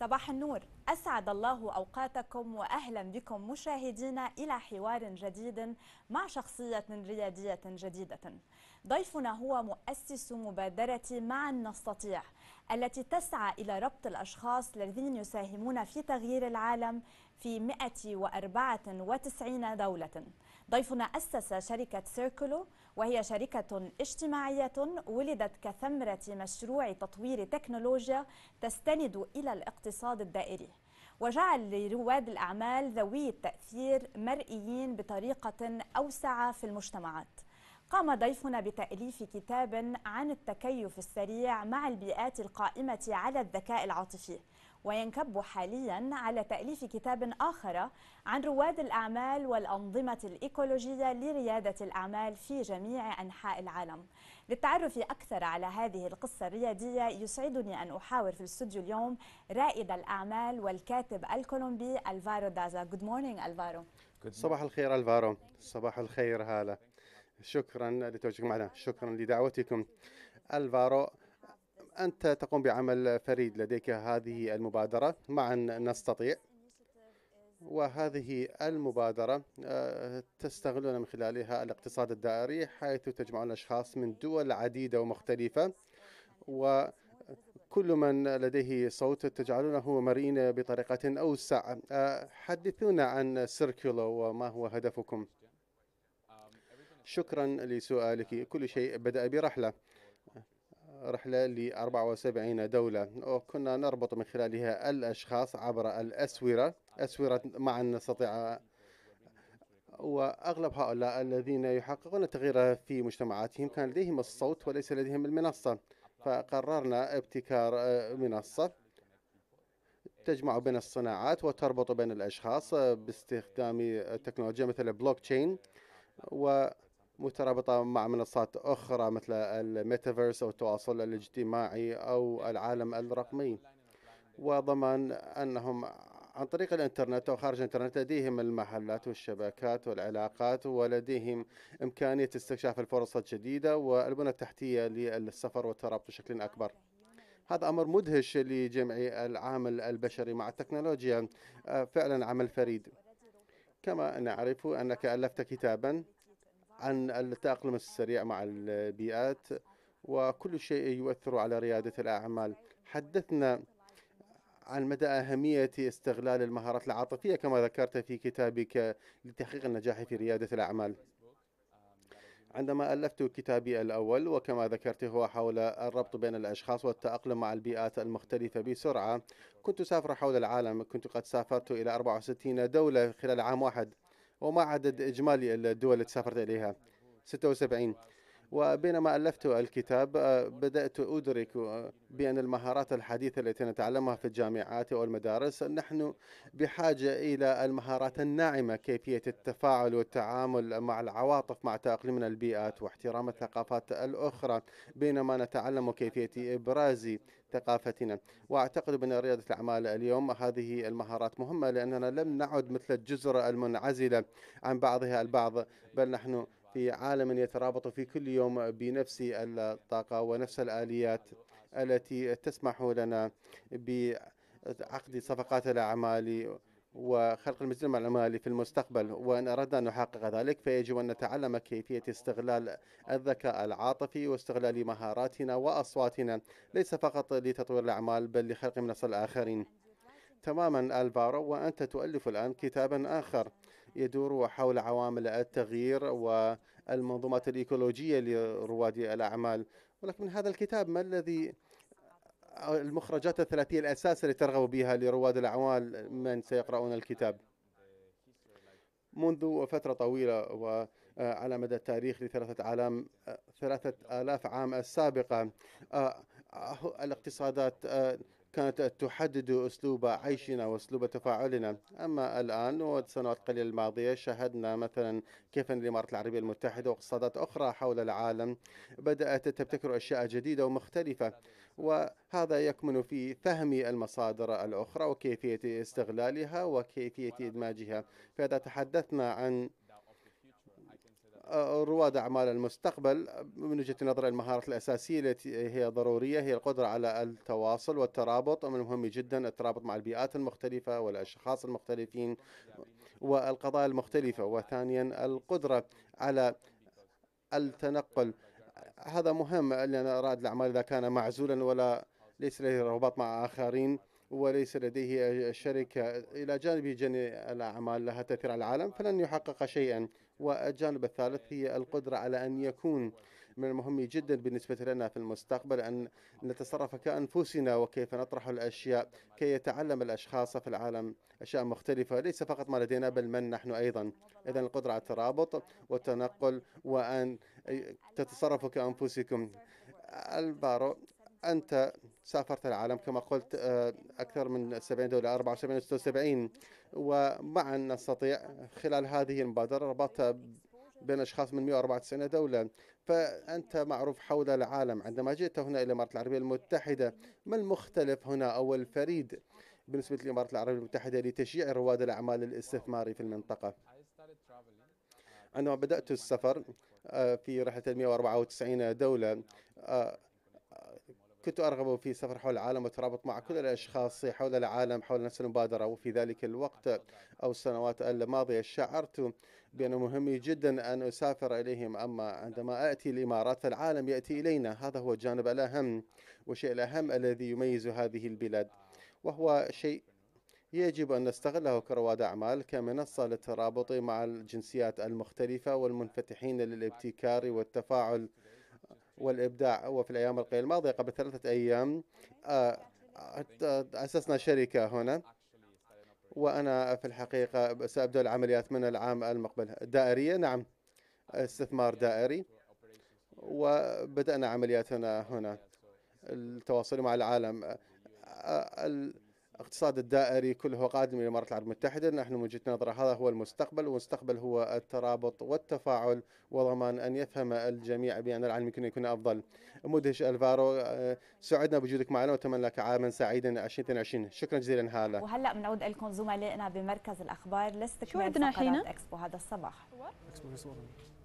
صباح النور أسعد الله أوقاتكم وأهلا بكم مشاهدينا إلى حوار جديد مع شخصية ريادية جديدة ضيفنا هو مؤسس مبادرة معا نستطيع التي تسعى إلى ربط الأشخاص الذين يساهمون في تغيير العالم في 194 دولة ضيفنا أسس شركة سيركولو وهي شركة اجتماعية ولدت كثمرة مشروع تطوير تكنولوجيا تستند إلى الاقتصاد الدائري وجعل لرواد الأعمال ذوي التأثير مرئيين بطريقة أوسع في المجتمعات قام ضيفنا بتأليف كتاب عن التكيف السريع مع البيئات القائمة على الذكاء العاطفي وينكب حاليا على تأليف كتاب آخر عن رواد الأعمال والأنظمة الإيكولوجية لريادة الأعمال في جميع أنحاء العالم للتعرف أكثر على هذه القصة الريادية يسعدني أن أحاور في الاستوديو اليوم رائد الأعمال والكاتب الكولومبي ألفارو دازا Good morning ألفارو صباح الخير ألفارو صباح الخير هالة شكرا لتواجدكم معنا شكرا لدعوتكم ألفارو أنت تقوم بعمل فريد لديك هذه المبادرة معا نستطيع وهذه المبادرة آه، تستغلون من خلالها الاقتصاد الدائري حيث تجمعون أشخاص من دول عديدة ومختلفة وكل من لديه صوت تجعلونه مرئين بطريقة أوسع آه، حدثونا عن سيركولو وما هو هدفكم شكرا لسؤالك كل شيء بدأ برحلة رحلة ل 74 دولة وكنا نربط من خلالها الأشخاص عبر الأسورة أسورة معا نستطيع وأغلب هؤلاء الذين يحققون تغيير في مجتمعاتهم كان لديهم الصوت وليس لديهم المنصة فقررنا ابتكار آه، منصة تجمع بين الصناعات وتربط بين الأشخاص آه، باستخدام تكنولوجيا مثل البلوك تشين و مترابطة مع منصات أخرى مثل الميتافيرس أو التواصل الاجتماعي أو العالم الرقمي وضمان أنهم عن طريق الانترنت او خارج الانترنت لديهم المحلات والشبكات والعلاقات ولديهم امكانيه استكشاف الفرص الجديده والبنى التحتيه للسفر والترابط بشكل اكبر. هذا امر مدهش لجمع العامل البشري مع التكنولوجيا آه، فعلا عمل فريد. كما نعرف انك الفت كتابا عن التأقلم السريع مع البيئات وكل شيء يؤثر على ريادة الأعمال حدثنا عن مدى أهمية استغلال المهارات العاطفية كما ذكرت في كتابك لتحقيق النجاح في ريادة الأعمال عندما ألفت كتابي الأول وكما ذكرت هو حول الربط بين الأشخاص والتأقلم مع البيئات المختلفة بسرعة كنت سافر حول العالم كنت قد سافرت إلى 64 دولة خلال عام واحد وما عدد إجمالي الدول اللي سافرت إليها 76 وبينما ألفت الكتاب آه، بدأت أدرك آه، بأن المهارات الحديثة التي نتعلمها في الجامعات والمدارس نحن بحاجة إلى المهارات الناعمة كيفية التفاعل والتعامل مع العواطف مع تأقلمنا البيئات واحترام الثقافات الأخرى بينما نتعلم كيفية إبراز ثقافتنا واعتقد بان رياده الاعمال اليوم هذه المهارات مهمه لاننا لم نعد مثل الجزر المنعزله عن بعضها البعض بل نحن في عالم يترابط في كل يوم بنفس الطاقة ونفس الآليات التي تسمح لنا بعقد صفقات الأعمال وخلق المجتمع العمالي في المستقبل وإن أردنا أن نحقق ذلك فيجب أن نتعلم كيفية استغلال الذكاء العاطفي واستغلال مهاراتنا وأصواتنا ليس فقط لتطوير الأعمال بل لخلق منصة الآخرين تماما ألفارو وأنت تؤلف الآن كتابا آخر يدور حول عوامل التغيير والمنظومات الإيكولوجية لرواد الأعمال ولكن من هذا الكتاب ما الذي المخرجات الثلاثية الأساس اللي ترغب بها لرواد الأعمال من سيقرؤون الكتاب منذ فترة طويلة وعلى مدى التاريخ لثلاثة آلام ثلاثة آلاف عام السابقة آه، آه، الاقتصادات آه، كانت تحدد أسلوب عيشنا وأسلوب تفاعلنا أما الآن والسنوات القليلة الماضية شاهدنا مثلا كيف الإمارات العربية المتحدة واقتصادات أخرى حول العالم بدأت تبتكر أشياء جديدة ومختلفة وهذا يكمن في فهم المصادر الأخرى وكيفية استغلالها وكيفية إدماجها فإذا تحدثنا عن رواد أعمال المستقبل من وجهة نظر المهارات الأساسية التي هي ضرورية هي القدرة على التواصل والترابط من المهم جدا الترابط مع البيئات المختلفة والأشخاص المختلفين والقضايا المختلفة وثانيا القدرة على التنقل هذا مهم لأن رائد الأعمال إذا كان معزولا ولا ليس له رباط مع آخرين وليس لديه شركة إلى جانب جني الأعمال لها تأثير على العالم فلن يحقق شيئا والجانب الثالث هي القدرة على أن يكون من المهم جدا بالنسبة لنا في المستقبل أن نتصرف كأنفسنا وكيف نطرح الأشياء كي يتعلم الأشخاص في العالم أشياء مختلفة ليس فقط ما لدينا بل من نحن أيضا إذا القدرة على الترابط والتنقل وأن تتصرفوا كأنفسكم البارو أنت سافرت العالم كما قلت آه، أكثر من 70 دولة 74 76 ومعا نستطيع خلال هذه المبادرة ربطت بين أشخاص من 194 دولة فأنت معروف حول العالم عندما جئت هنا إلى الإمارات العربية المتحدة ما المختلف هنا أو الفريد بالنسبة للإمارات العربية المتحدة لتشجيع رواد الأعمال الاستثماري في المنطقة عندما بدأت السفر آه، في رحلة 194 دولة آه، كنت أرغب في السفر حول العالم والترابط مع كل الأشخاص حول العالم حول نفس المبادرة وفي ذلك الوقت أو السنوات الماضية شعرت بأنه مهم جدا أن أسافر إليهم أما عندما أتي الإمارات العالم يأتي إلينا هذا هو الجانب الأهم والشيء الأهم الذي يميز هذه البلاد وهو شيء يجب أن نستغله كرواد أعمال كمنصة للترابط مع الجنسيات المختلفة والمنفتحين للابتكار والتفاعل والإبداع وفي الأيام القليلة الماضية قبل ثلاثة أيام آه، أسسنا شركة هنا وأنا في الحقيقة سأبدأ العمليات من العام المقبل دائرية نعم استثمار دائري وبدأنا عملياتنا هنا التواصل مع العالم آه، الاقتصاد الدائري كله قادم الى الامارات العربيه المتحده، نحن من وجهه نظر هذا هو المستقبل، والمستقبل هو الترابط والتفاعل وضمان ان يفهم الجميع بان العالم يمكن ان يكون افضل. مدهش الفارو آه، سعدنا بوجودك معنا واتمنى لك عاما سعيدا 2022 شكرا جزيلا هاله وهلا بنعود لكم زملائنا بمركز الاخبار لاستكمال شو اكسبو هذا الصباح